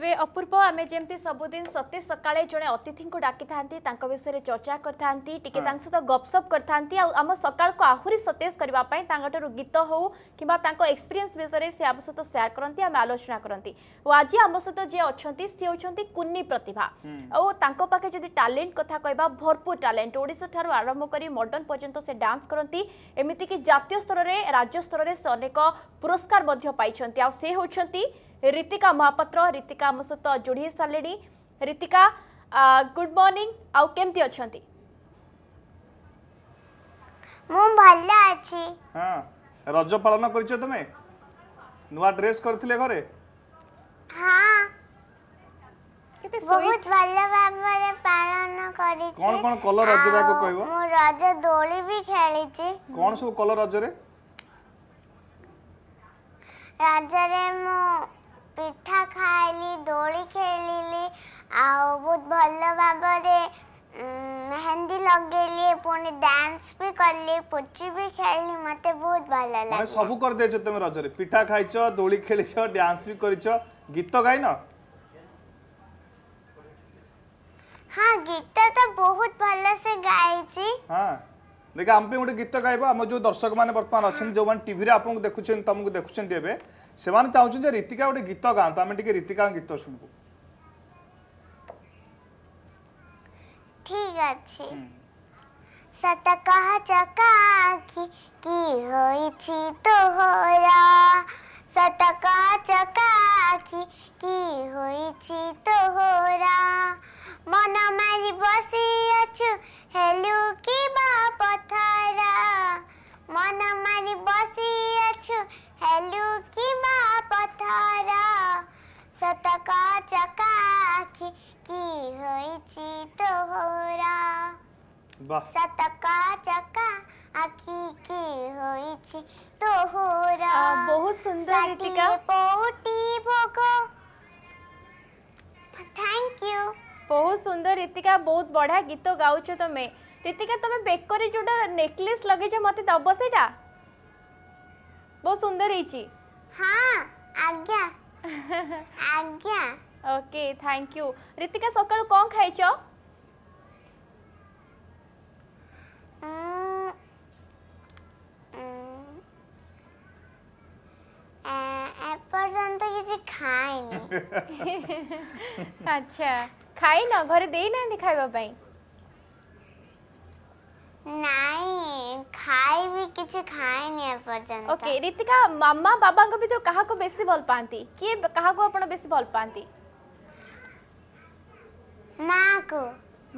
तेरे अपूर्व आम जमी सबुदिन सते सका जो अतिथि को डाकि था विषय में चर्चा करपसप करम सका आहरी सतेज करने गीत हो कि एक्सपीरियंस विषय से आम सहित सेयार करती आम आलोचना करती आज आम सहित जी अच्छा सी होती कुन्नी प्रतिभा और जो टैलेंट क्या कह भरपूर टैलेंट ओडा ठार आरंभ कर मडर्ण पर्यटन से डांस करती एमती कि जितियों स्तर में राज्य स्तर से अनेक पुरस्कार आ ରିତିକା ମହାପାତ୍ର ରିତିକା ଆମ ସହିତ ଯୋଡ଼ି ହେଇସାରିଲେଣି ରିତିକା ଗୁଡ୍ ମର୍ଣ୍ଣିଂ ଆଉ କେମିତି ଅଛନ୍ତି ମୁଁ ଭଲ ଅଛି ହଁ ରଜ ପାଳନ କରିଛ ତମେ ନୂଆ ଡ୍ରେସ୍ କରିଥିଲେ ଘରେ ହଁ କେତେ ବହୁତ ଭଲ ଭାବରେ ପାଳନ କରିଛି କ'ଣ କ'ଣ କଲ ରଜରେ ଆକୁ କହିବ ମୁଁ ରଜ ଦୋଳି ବି ଖେଳିଛି କ'ଣ ସବୁ କଲ ରଜରେ ରଜରେ ମୁଁ পিঠা খাইলি দড়ি খেলিলি ଆଉ ବହୁତ ଭଲ ଭାବରେ মেহেন্দি লগাইলি পুনি ডান্স বি করলি পুচি বি খেলি মতে বহুত ভালো লাগে মানে সবু কর দেছো তুমি রজরে পিঠা খাইছ দড়ি খেলিছ ডান্স বি করিছ গীত গাইন হ্যাঁ গীত তো বহুত ভালো সে গাইছি হ্যাঁ ଦେଖ ଆମ ପାଇଁ ଗୋଟେ ଗୀତ ଗାଇବା ଆମ ଯେଉଁ ଦର୍ଶକମାନେ ବର୍ତ୍ତମାନ ଅଛନ୍ତି ଯେଉଁମାନେ ଟିଭିରେ ଆପଣଙ୍କୁ ଦେଖୁଛନ୍ତି ତମକୁ ଦେଖୁଛନ୍ତି ଏବେ ସେମାନେ ଚାହୁଁଛନ୍ତି ଯେ ରୀତିକା ଗୋଟେ ଗୀତ ଗାଆନ୍ତୁ ଆମେ ଟିକେ ରୀତିକା ଠିକ ଅଛି ମନ ମାରି ବସିଅଛୁ ହେଲୁ କିବା ପଥରା ମନ ମାରି ବସିଅଛୁ ହେଲୁ କିବା ପଥରା ସତକ ଚକା ଆଖି କି ହୋଇଛି ତୋହରା ସତକ ଚକା आखी की होईची तो होरा बहुत सुंदर रीतिका पोटी भोगो थैंक यू ବହୁତ ସୁନ୍ଦର ରୀତିକା ବହୁତ ବଢ଼ିଆ ଗୀତ ଗାଉଛ ତମେ ରୀତିକା ତମେ ବେକରେ ଯେଉଁଟା ନେକଲେସ୍ ଲଗେଇଛ ମୋତେ ଦେବ ସେଇଟା ବହୁତ ସୁନ୍ଦର ହେଇଛି ହଁ ଆଜ୍ଞା ଆଜ୍ଞା ଓକେ ଥ୍ୟାଙ୍କ ୟୁ ରୀତିକା ସକାଳୁ କ'ଣ ଖାଇଛ এপর্যন্ত কিছু খাইনি আচ্ছা ଖାଇନ ଘରେ ଦେଇନାହାନ୍ତି ଖାଇବା ପାଇଁ ନାଇଁ ଖାଇବି କିଛି ଖାଇନି ଏପର୍ଯ୍ୟନ୍ତ ଓକେ ରିତିକା ମାମା ବାବାଙ୍କ ଭିତରୁ କାହାକୁ ବେଶୀ ଭଲ ପାଆନ୍ତି କିଏ କାହାକୁ ଆପଣ ବେଶୀ ଭଲ ପାଆନ୍ତି ମାଙ୍କୁ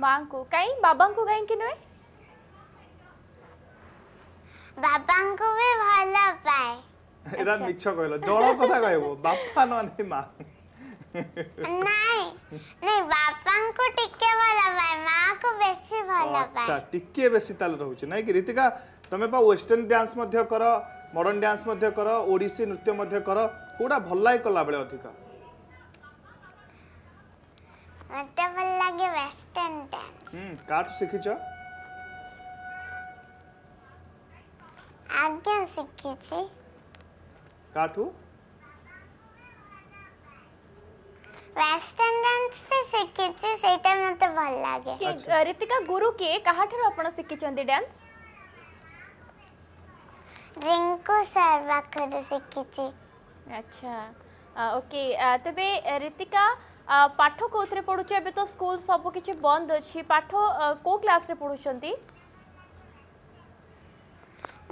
ମାଙ୍କୁ କାଇଁ ବାବାଙ୍କୁ କାହିଁକି ନୁହେଁ ବାବାଙ୍କୁ ବି ଭଲ ପାଏ ଏଇଟା ମିଛ କହିଲ ଜଳ କଥା କହିବ ବାପା ନହେଲେ ମା ନାଇଁ ନାଇଁ ବାପାଙ୍କୁ ଟିକେ ଭଲ ପାଏ ମାଆକୁ ବେଶୀ ଭଲ ପାଏ ଆଚ୍ଛା ଟିକେ ବେଶୀ ତାହେଲେ ରହୁଛି ନାଇଁ କି ରିତିକା ତମେ ବା ୱେଷ୍ଟର୍ଣ୍ଣ ଡ୍ୟାନ୍ସ ମଧ୍ୟ କର ମଡର୍ଣ୍ଣ ଡ୍ୟାନ୍ସ ମଧ୍ୟ କର ଓଡ଼ିଶୀ ନୃତ୍ୟ ମଧ୍ୟ କର କୋଉଟା ଭଲ ଲାଗେ କଲାବେଳେ ଅଧିକ ମୋତେ ଭଲ ଲାଗେ ୱେଷ୍ଟର୍ଣ୍ଣ ଡ୍ୟାନ୍ସ ହୁଁ କାଠୁ ଶିଖିଛ ଆଜ୍ଞା ଶିଖିଛି କାଠୁ ওয়েস্টার্ন ডান্স ବି ଶିଖିଛି ସେଇଟା ମୋତେ ଭଲ ଲାଗେ ରିତିକା ଗୁରୁ କିଏ କାହାଠାରୁ ଆପଣ ଶିଖିଛନ୍ତି ଡ୍ୟାନ୍ସ ରିଙ୍କୁ ସାର୍ ପାଖରୁ ଶିଖିଛି ଆଚ୍ଛା ଓକେ ତେବେ ରିତିକା ପାଠ କେଉଁଥିରେ ପଢ଼ୁଛ ଏବେ ତ ସ୍କୁଲ ସବୁ କିଛି ବନ୍ଦ ଅଛି ପାଠ କେଉଁ କ୍ଲାସରେ ପଢ଼ୁଛନ୍ତି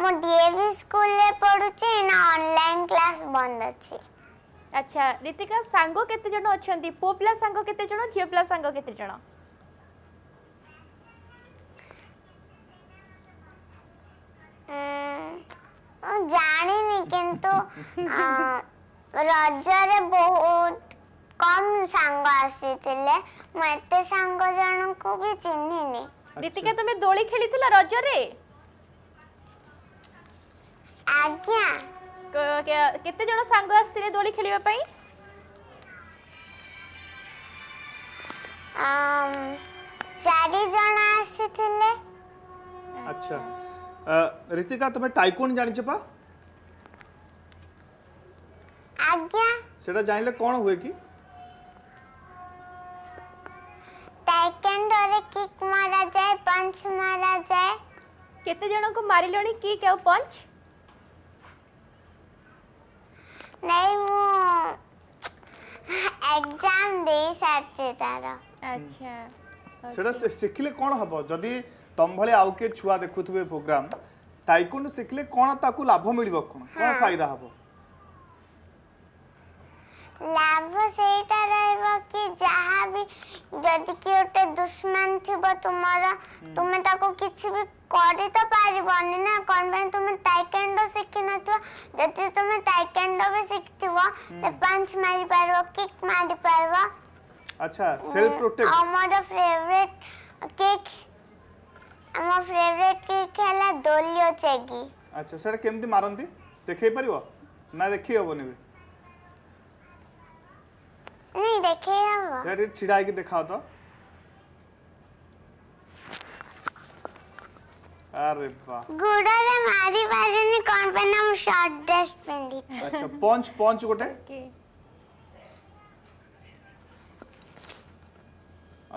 ମୁଁ ଡିଏଭି ସ୍କୁଲରେ ପଢ଼ୁଛି ନା ଅନଲାଇନ୍ କ୍ଲାସ୍ ବନ୍ଦ ଅଛି আচ্ছা ঋতিকা সাঙ্গ কেতে জন অনেক পুয়া পিলা সাঙ্গ কেতে জন ঝিও পিলা সাঙ্গ কেতে জন জানিনি কিন্তু রজরে বহুত কম সাঙ্গ আসিলে মু এতে সাঙ্গ জনকু বি চিহ্নিনি ঋতিকা তুমি দোলি খেলিছিল রজরে আজ্ঞা କେତେ ଜଣ ସାଙ୍ଗ ଆସିଥିଲେ ଦୋଳି ଖେଳିବା ପାଇଁ ଚାରି ଜଣ ଆସିଥିଲେ ଆଚ୍ଛା ରିତିକା ତମେ ଟାଇକୁନ୍ ଜାଣିଛ ପା ଆଜ୍ଞା ସେଟା ଜାଣିଲେ କ'ଣ ହୁଏ କି ଟାଇକୁନ୍ ଦୋରେ କିକ୍ ମାରାଯାଏ ପଞ୍ଚ ମାରାଯାଏ କେତେ ଜଣଙ୍କୁ ମାରିଲଣି କିକ୍ ଆଉ ପଞ୍ଚ નહીં હું એક્ઝામ ଦେଇ ସାରିଛି ତାର ଆଚ୍ଛା ସେଟା ଶିଖିଲେ କ'ଣ ହେବ ଯଦି ତମ ଭଳି ଆଉ କିଏ ଛୁଆ ଦେଖୁଥିବେ ପ୍ରୋଗ୍ରାମ ଟାଇକୁଣ୍ଡ ଶିଖିଲେ କ'ଣ ତାକୁ ଲାଭ ମିଳିବ କ'ଣ କ'ଣ ଫାଇଦା ହେବ ଲାଭ ସେଇଟା ରହିବ କି ଯାହା ବି ଯଦି କିଏ ଗୋଟେ ଦୁଶ୍ମନ ଥିବ ତୁମର ତୁମେ ତାକୁ କିଛି ବି କରି ତ ପାରିବନି ନା କ'ଣ ପାଇଁ ତୁମେ ଟାଇକାଣ୍ଡ ଶିଖିନଥିବ ଯଦି ତୁମେ ଟାଇକାଣ୍ଡ ବି ଶିଖିଥିବ ପାଞ୍ଚ ମାରିପାରିବ କିକ୍ ମାରିପାରିବ ଆଚ୍ଛା ସେଲ୍ଫ ପ୍ରୋଟେକ୍ଟ ଆଉ ମୋର ଫେଭରେଟ୍ କିକ୍ ଆମ ଫେଭରେଟ୍ କିକ୍ ହେଲା ଦୋଲିଓ ଚେଗି ଆଚ୍ଛା ସେଟା କେମିତି ମାରନ୍ତି ଦେଖେଇ ପାରିବ ନା ଦେଖେଇ ହବନି ବି ନାଇଁ ଦେଖେଇ ହବ ସେଠି ଛିଡ଼ା ହେଇକି ଦେଖାଅ ତ अरे गुड़ा रे मारी बाजू ने कौन पहना हम शॉर्ट ड्रेस पहनी अच्छा पंच पंच गोटे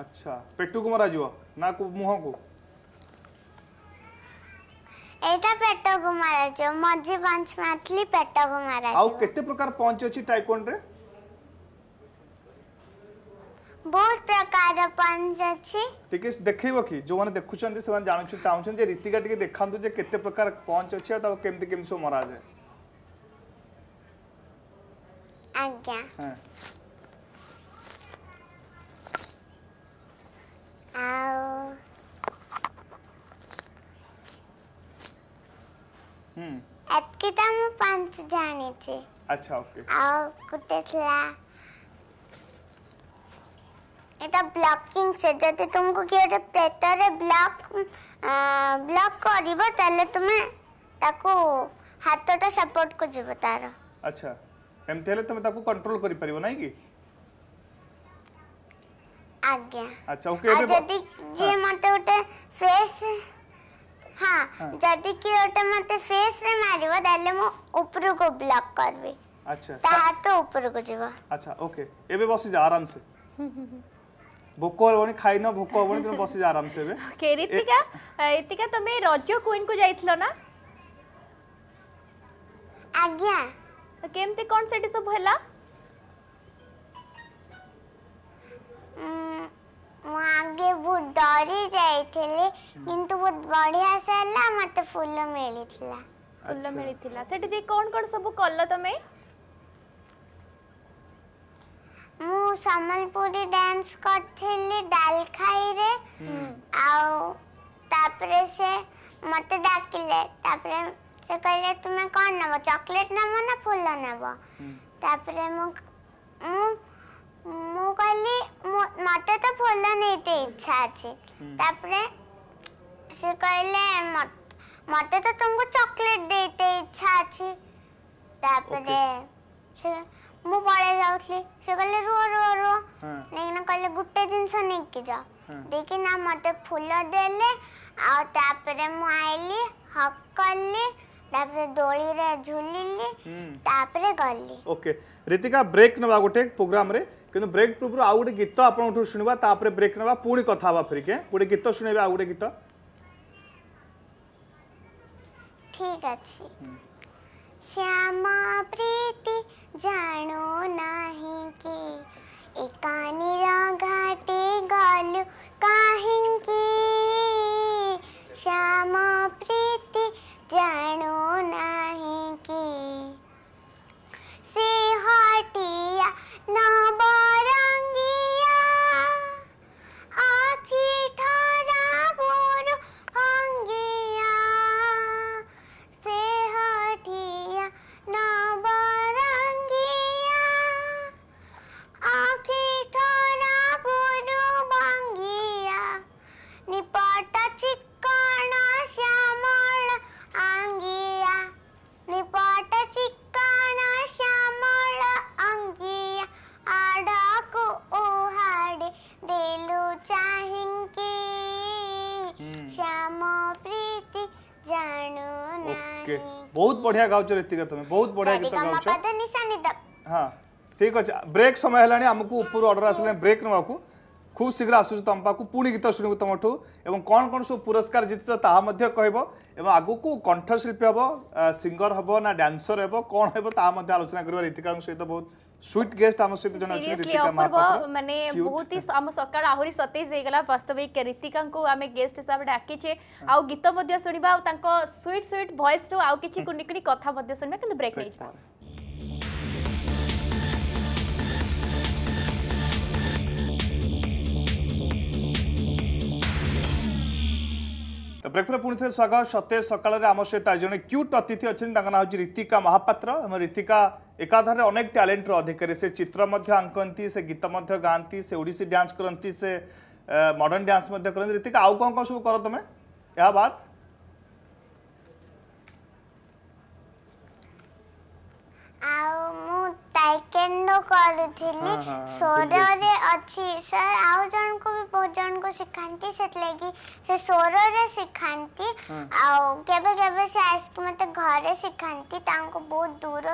अच्छा पेटू को मरा जीव ना को मुह को एटा पेट को मरा जो मजी पंच मातली पेट को मरा आउ केते प्रकार पंच अछि टाइकोन रे ବହୁତ ପ୍ରକାର ପଞ୍ଜ ଅଛି ଟିକେ ଦେଖେଇବ କି ଯୋଉମାନେ ଦେଖୁଛନ୍ତି ସେମାନେ ଜାଣୁଛନ୍ତି ଚାହୁଁଛନ୍ତି ଯେ ରୀତିକା ଟିକେ ଦେଖାନ୍ତୁ ଯେ କେତେ ପ୍ରକାର ପଞ୍ଚ ଅଛି ଆଉ ତାକୁ କେମିତି କେମିତି ସବୁ ମରାଯାଏ ଆଜ୍ଞା ଆଉ ହୁଁ ଏତିକିଟା ମୁଁ ପାଞ୍ଚ ଜାଣିଛି ଆଚ୍ଛା ଓକେ ଆଉ ଗୋଟେ ଥିଲା এটা সে যদি কি এটা ବ୍ଲକିଂ ସେ ଯଦି ତୁମକୁ କିଏ ଗୋଟେ ପେଟରେ ବ୍ଲକ୍ ବ୍ଲକ୍ କରିବ ତାହେଲେ ତୁମେ ତାକୁ ହାତଟା ସପୋର୍ଟକୁ ଯିବ ତାର ଆଚ୍ଛା ଏମିତି ହେଲେ ତୁମେ ତାକୁ କଣ୍ଟ୍ରୋଲ କରିପାରିବ ନାଇଁ କି ଆଜ୍ଞା ଆଚ୍ଛା ଓକେ ଏବେ ଯଦି ଯିଏ ମୋତେ ଗୋଟେ ଫେସ୍ ହଁ ଯଦି କିଏ ଗୋଟେ ମୋତେ ଫେସ୍ରେ ମାରିବ ତାହେଲେ ମୁଁ ଉପରକୁ ବ୍ଲକ୍ କରିବି ଆଚ୍ଛା ତା ହାତ ଉପରକୁ ଯିବ ଆଚ୍ଛା ଓକେ ଏବେ ବସିଯା ଆରାମସେ ভোক হবনি খাই ন ভোক হবনি তুমি বসি যা আরামসে বে ওকে ঋতিকা ঋতিকা তুমি রজ কুইন কো যাইছিল না আজ্ঞা কেমতে কোন সেটি সব হেলা ମୁଁ ଆଗେ ବହୁତ ଡରି ଯାଇଥିଲି କିନ୍ତୁ ବହୁତ ବଢ଼ିଆ ସେ ହେଲା ମୋତେ ଫୁଲ ମିଳିଥିଲା ଫୁଲ ମିଳିଥିଲା ସେଠି ଯାଇ କ'ଣ କ'ଣ ସବୁ କଲ ତମେ ମୁଁ ସମ୍ବଲପୁରୀ ଡ୍ୟାନ୍ସ କରିଥିଲି ଡାଲଖାଇରେ ଆଉ ତାପରେ ସେ ମୋତେ ଡାକିଲେ ତାପରେ ସେ କହିଲେ ତୁମେ କ'ଣ ନେବ ଚକୋଲେଟ୍ ନେବ ନା ଫୁଲ ନେବ ତାପରେ ମୁଁ ମୁଁ ମୁଁ କହିଲି ମୋତେ ତ ଫୁଲ ନେଇତେ ଇଚ୍ଛା ଅଛି ତାପରେ ସେ କହିଲେ ମୋତେ ତ ତୁମକୁ ଚକୋଲେଟ୍ ଦେଇତେ ଇଚ୍ଛା ଅଛି ତାପରେ ସେ ମୁଁ ପଳେଇ ଯାଉଥିଲି ସେ କହିଲେ ରୁହ ରୁହ ରୁହ ନେଇକିନା କହିଲେ ଗୋଟେ ଜିନିଷ ନେଇକି ଯା ଦେଇକିନା ନା ମତେ ଫୁଲ ଦେଲେ ଆଉ ତାପରେ ମୁଁ ଆଇଲି ହକ୍ କଲି ତାପରେ ଦୋଳିରେ ଝୁଲିଲି ତାପରେ ଗଲି ଓକେ ରିତିକା ବ୍ରେକ୍ ନେବା ଗୋଟେ ପ୍ରୋଗ୍ରାମରେ କିନ୍ତୁ ବ୍ରେକ୍ ପୂର୍ବରୁ ଆଉ ଗୋଟେ ଗୀତ ଆପଣଙ୍କଠୁ ଶୁଣିବା ତାପରେ ବ୍ରେକ୍ ନେବା ପୁଣି କଥା ହେବା ଫେରିକି ଗୋଟେ ଗୀତ ଶୁଣେଇବେ ଆଉ ଗୋଟେ ଗୀତ ଠିକ ଅଛି श्यामा प्रीति जानो नहीं की एकाने बढ़िया गाउच रीतिका तुम बहुत बढ़िया गीत गाउच हाँ ठीक अच्छे ब्रेक समय है आमको अर्डर आसने ब्रेक नाक खूब शीघ्र आसू तुम तो पाखु पुणी गीत शुणु तुमठू और कौन कौन सब पुरस्कार जीत ताहा कह आगू कंठशिल्पी हम सिंगर हम ना डांसर हम कौन हम ताहा आलोचना कर सहित बहुत ସୁଇଟ୍ ଗେଷ୍ଟ ଆମ ସହିତ ଜଣେ ଅଛନ୍ତି ରିତିକା ମହାପାତ୍ର ମାନେ ବହୁତ ହି ଆମ ସକାଳ ଆହୁରି ସତେଜ ହେଇଗଲା ବାସ୍ତବିକ ରିତିକାଙ୍କୁ ଆମେ ଗେଷ୍ଟ ହିସାବରେ ଡାକିଛେ ଆଉ ଗୀତ ମଧ୍ୟ ଶୁଣିବା ଆଉ ତାଙ୍କ ସୁଇଟ୍ ସୁଇଟ୍ ଭଏସ୍ରୁ ଆଉ କିଛି କୁନି କୁନି କଥା ମଧ୍ୟ ଶୁଣିବା କିନ୍ତୁ ବ୍ରେକ୍ ନେଇଯିବା ব্রেক পরে পুঁ স্বাগত সতেজ সকালে আমার সহ জন কিউট অতিথি অনেক তাঁর নাম হচ্ছে ঋতিকা মহাপাত্র এবং ঋতিকা ଏକାଧାରରେ ଅନେକ ଟ୍ୟାଲେଣ୍ଟର ଅଧିକାରୀ ସେ ଚିତ୍ର ମଧ୍ୟ ଆଙ୍କନ୍ତି ସେ ଗୀତ ମଧ୍ୟ ଗାଆନ୍ତି ସେ ଓଡ଼ିଶୀ ଡ୍ୟାନ୍ସ କରନ୍ତି ସେ ମଡ଼ର୍ଣ୍ଣ ଡ୍ୟାନ୍ସ ମଧ୍ୟ କରନ୍ତି ରୀତିକା ଆଉ କ'ଣ କ'ଣ ସବୁ କର ତୁମେ ଏହା ବାଦ୍ ଆଉ ମୁଁ वीकेंड नो कर दिली सोरोरे अछि सर आउ जन को भी बहुत जन को सिखांती सेत लेगी से सोरोरे सिखांती आउ केबे केबे से आइसक मते घरे सिखांती तांको बहुत दूर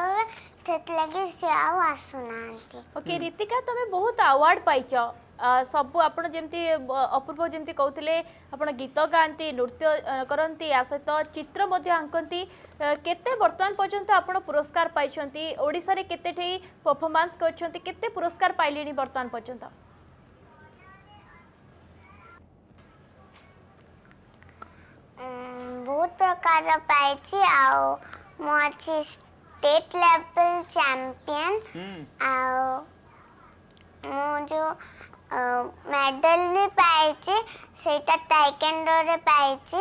सेत लेगी से आउ आसुनांती ओके रितिका तमे बहुत अवार्ड पाइचो ସବୁ ଆପଣ ଯେମିତି ଅପୂର୍ବ ଯେମିତି କହୁଥିଲେ ଆପଣ ଗୀତ ଗାଆନ୍ତି ନୃତ୍ୟ କରନ୍ତି ୟା ସହିତ ଚିତ୍ର ମଧ୍ୟ ଆଙ୍କନ୍ତି କେତେ ବର୍ତ୍ତମାନ ପର୍ଯ୍ୟନ୍ତ ଆପଣ ପୁରସ୍କାର ପାଇଛନ୍ତି ଓଡ଼ିଶାରେ କେତେଠି ପରଫର୍ମାନ୍ସ କରିଛନ୍ତି କେତେ ପୁରସ୍କାର ପାଇଲେଣି ବର୍ତ୍ତମାନ ପର୍ଯ୍ୟନ୍ତ ବହୁତ ପ୍ରକାର ପାଇଛି ଆଉ ମୁଁ ଅଛି ଷ୍ଟେଟ୍ ଲେଭେଲ ଚାମ୍ପିୟନ ଆଉ ମୁଁ ଯେଉଁ ମେଡ଼ାଲ ବି ପାଇଛି ସେଇଟା ଟାଇକେଣ୍ଡୋରେ ପାଇଛି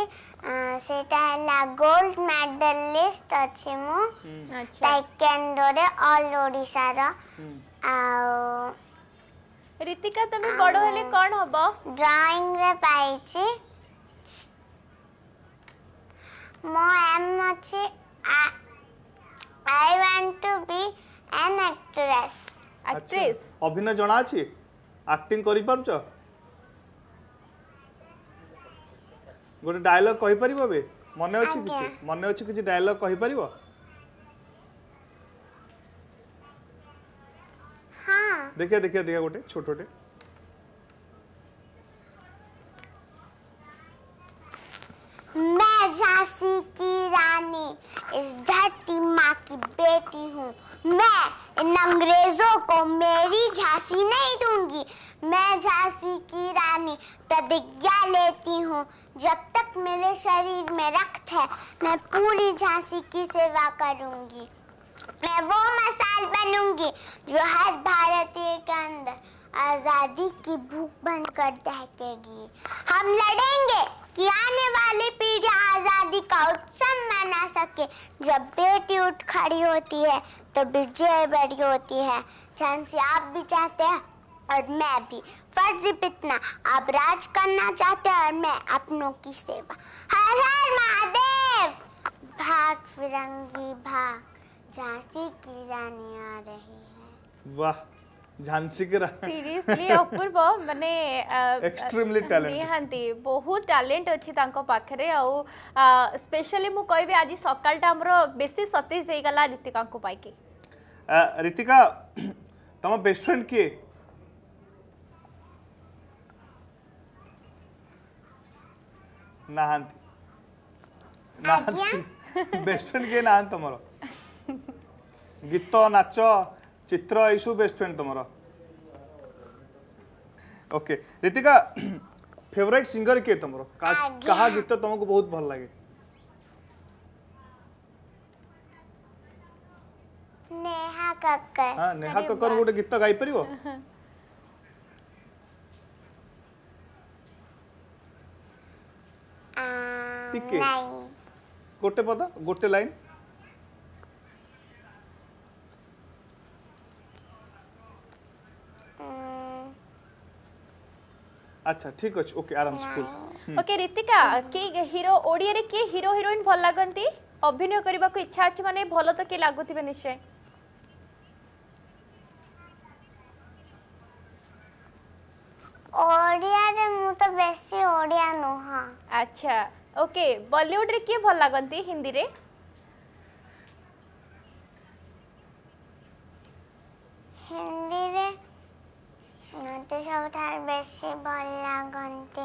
ସେଇଟା ହେଲା ଗୋଲ୍ଡ ମେଡ଼ାଲିଷ୍ଟ ଅଛି ମୁଁ ଟାଇକେଣ୍ଡୋରେ ଅଲ୍ ଓଡ଼ିଶାର ଆଉ ରିତିକା ତମେ ବଡ଼ ହେଲେ କ'ଣ ହବ ଡ୍ରଇଂରେ ପାଇଛି ମୋ ଏମ୍ ଅଛି ଆଇ ୱାଣ୍ଟ ଟୁ ବି ଆନ୍ ଆକ୍ଟ୍ରେସ୍ ଆକ୍ଟ୍ରେସ୍ ଅଭିନୟ ଜଣା ଅଛି ଆକ୍ଟିଂ କରିପାରୁଛ ଗୋଟେ ଡାଇଲଗ୍ କହିପାରିବ ଏବେ ମନେ ଅଛି କିଛି ମନେ ଅଛି କିଛି ଡାଇଲଗ୍ କହିପାରିବ ଦେଖିବା ଦେଖିବା ଦେଖିବା ଗୋଟେ ଛୋଟଟେ काशी की रानी इस धरती माँ की बेटी हूँ मैं इन अंग्रेजों को मेरी झांसी नहीं दूंगी मैं झांसी की रानी प्रतिज्ञा लेती हूँ जब तक मेरे शरीर में रक्त है मैं पूरी झांसी की सेवा करूँगी मैं वो मसाल बनूंगी जो हर भारतीय के अंदर आज़ादी की भूख बंद कर दहकेगी हम लड़ेंगे कि आने वाली पीढ़ी आज़ादी का उत्सव मना सके जब बेटी उठ खड़ी होती है तो विजय बड़ी होती है झांसी आप भी चाहते हैं और मैं भी फर्जी पितना आप राज करना चाहते हैं और मैं अपनों की सेवा हर हर महादेव भाग फिरंगी भाग झांसी की रानी आ रही है वाह ଝାନ୍ସୀ କି ସିରିୟସଲି ଅପୂର୍ବ ମାନେ ଏକ୍ସଟ୍ରିମଲି ଟ୍ୟାଲେଣ୍ଟ ନିହାତି ବହୁତ ଟ୍ୟାଲେଣ୍ଟ ଅଛି ତାଙ୍କ ପାଖରେ ଆଉ ସ୍ପେଶାଲି ମୁଁ କହିବି ଆଜି ସକାଳଟା ଆମର ବେଶୀ ସତେଜ ହେଇଗଲା ରିତିକାଙ୍କୁ ପାଇକି ରିତିକା ତମ ବେଷ୍ଟ ଫ୍ରେଣ୍ଡ କିଏ ନାହାନ୍ତି ନାହାନ୍ତି ବେଷ୍ଟ ଫ୍ରେଣ୍ଡ କିଏ ନାହାନ୍ତି ତମର ଗୀତ ନାଚ चित्र आयुषु बेस्ट फ्रेंड तुम ओके रितिका फेवरेट सिंगर किए तुम कहा गीत तो तुमको बहुत भल लगे नेहा कक्कर हाँ नेहा कक्कर गोटे गीत तो गाई पार गोटे पद गोटे लाइन আচ্ছা ঠিক আছে ওকে আরাম স্কুল ওকে রিতিকা কি হিরো ওড়িয়ারে কি হিরো হিরোইন ভাল লাগন্তি অভিনয় করিবা কো ইচ্ছা আছে মানে ভালো তো কি লাগুতিবে নিশ্চয় ওড়িয়ারে মু তো বেশি ওড়িয়া নহা আচ্ছা ওকে বলিউড রে কি ভাল লাগন্তি হিন্দি রে ମୋତେ ସବୁଠାରୁ ବେଶୀ ଭଲ ଲାଗନ୍ତି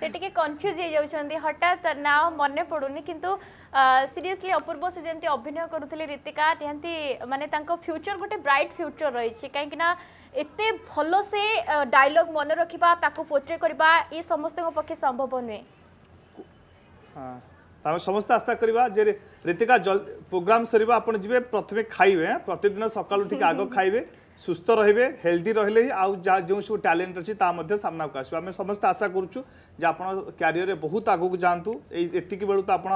ସେ ଟିକେ କନଫ୍ୟୁଜ୍ ହେଇଯାଉଛନ୍ତି ହଠାତ୍ ନାଁ ମନେ ପଡ଼ୁନି କିନ୍ତୁ ସିରିୟସଲି ଅପୂର୍ବ ସେ ଯେମିତି ଅଭିନୟ କରୁଥିଲେ ରୀତିକା ନିହାତି ମାନେ ତାଙ୍କ ଫ୍ୟୁଚର୍ ଗୋଟେ ବ୍ରାଇଟ୍ ଫ୍ୟୁଚର୍ ରହିଛି କାହିଁକିନା ଏତେ ଭଲସେ ଡାଇଲଗ୍ ମନେ ରଖିବା ତାକୁ ପୋଟ୍ରେ କରିବା ଏ ସମସ୍ତଙ୍କ ପକ୍ଷେ ସମ୍ଭବ ନୁହେଁ ହଁ आम समस्त आशा करवा जे रीतिका जल प्रोग्राम सर आप जी प्रथमे खाइबे प्रतिदिन सकाल ठीक आग खाइबे सुस्थ रही है हेल्दी रे ही जो सब टैलेंट अच्छी सामना को आसो आम समस्त आशा करुचु जे आप क्यारि बहुत आगक जातु ये बेलू तो आप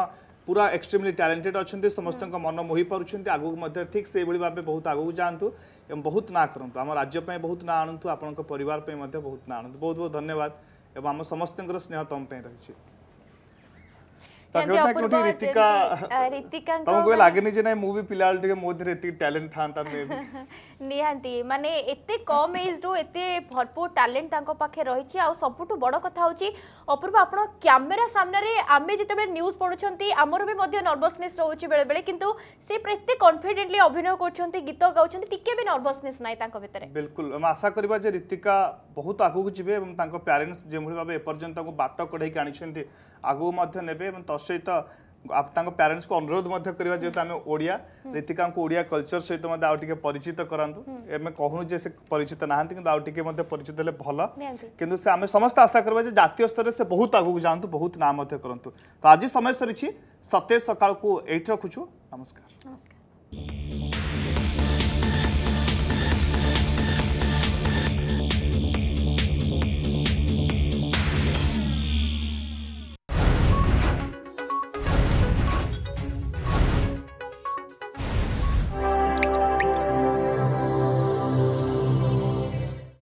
पूरा एक्सट्रीमली टैलेंटेड अच्छा समस्त मन मोही पार्टी आगक ठीक से भाव बहुत आगक जातु एवं बहुत ना करूँ आम राज्यपाई बहुत ना आणु आपण परिवार बहुत ना आणु बहुत बहुत धन्यवाद आम समस्त स्नेह तुम रही ତାକୁ ନା ରିତିକା ରିତିକାଙ୍କ ଲାଗେନି ଯେ ନାଇଁ ମୁଁ ବି ପିଲାବେଳେ ଟିକେ ମୋ ଦେହରେ ଏତିକି ଟ୍ୟାଲେଣ୍ଟ ଥାନ୍ତା ନିହାତି ମାନେ ଏତେ କମ୍ ଏଜ୍ରୁ ଏତେ ଭରପୁର ଟ୍ୟାଲେଣ୍ଟ ତାଙ୍କ ପାଖେ ରହିଛି ଆଉ ସବୁଠୁ ବଡ଼ କଥା ହେଉଛି ଅପୂର୍ବ ଆପଣ କ୍ୟାମେରା ସାମ୍ନାରେ ଆମେ ଯେତେବେଳେ ନ୍ୟୁଜ୍ ପଢ଼ୁଛନ୍ତି ଆମର ବି ମଧ୍ୟ ନର୍ଭସନେସ୍ ରହୁଛି ବେଳେବେଳେ କିନ୍ତୁ ସେ ଏତେ କନଫିଡେଣ୍ଟଲି ଅଭିନୟ କରୁଛନ୍ତି ଗୀତ ଗାଉଛନ୍ତି ଟିକେ ବି ନର୍ଭସନେସ୍ ନାହିଁ ତାଙ୍କ ଭିତରେ ବିଲକୁଲ ଆଶା କରିବା ଯେ ରିତିକା ବହୁତ ଆଗକୁ ଯିବେ ଏବଂ ତାଙ୍କ ପ୍ୟାରେଣ୍ଟସ୍ ଯେଉଁଭଳି ଭାବେ ଏପର୍ଯ୍ୟନ୍ତ ତାଙ୍କୁ ବାଟ କଢ଼େଇକି ଆଣିଛନ୍ତି ଆଗକୁ ମଧ୍ୟ ନେବେ ଏବଂ ତତ୍ସହିତ ତାଙ୍କ ପ୍ୟାରେଣ୍ଟସ୍କୁ ଅନୁରୋଧ ମଧ୍ୟ କରିବା ଯେହେତୁ ଆମେ ଓଡ଼ିଆ ରୀତିକାଙ୍କୁ ଓଡ଼ିଆ କଲଚର୍ ସହିତ ମଧ୍ୟ ଆଉ ଟିକେ ପରିଚିତ କରାନ୍ତୁ ଆମେ କହୁନୁ ଯେ ସେ ପରିଚିତ ନାହାନ୍ତି କିନ୍ତୁ ଆଉ ଟିକେ ମଧ୍ୟ ପରିଚିତ ହେଲେ ଭଲ କିନ୍ତୁ ସେ ଆମେ ସମସ୍ତେ ଆଶା କରିବା ଯେ ଜାତୀୟ ସ୍ତରରେ ସେ ବହୁତ ଆଗକୁ ଯାଆନ୍ତୁ ବହୁତ ନାଁ ମଧ୍ୟ କରନ୍ତୁ ତ ଆଜି ସମୟ ସରିଛି ସତେଜ ସକାଳକୁ ଏଇଠି ରଖୁଛୁ ନମସ୍କାର ନମସ୍କାର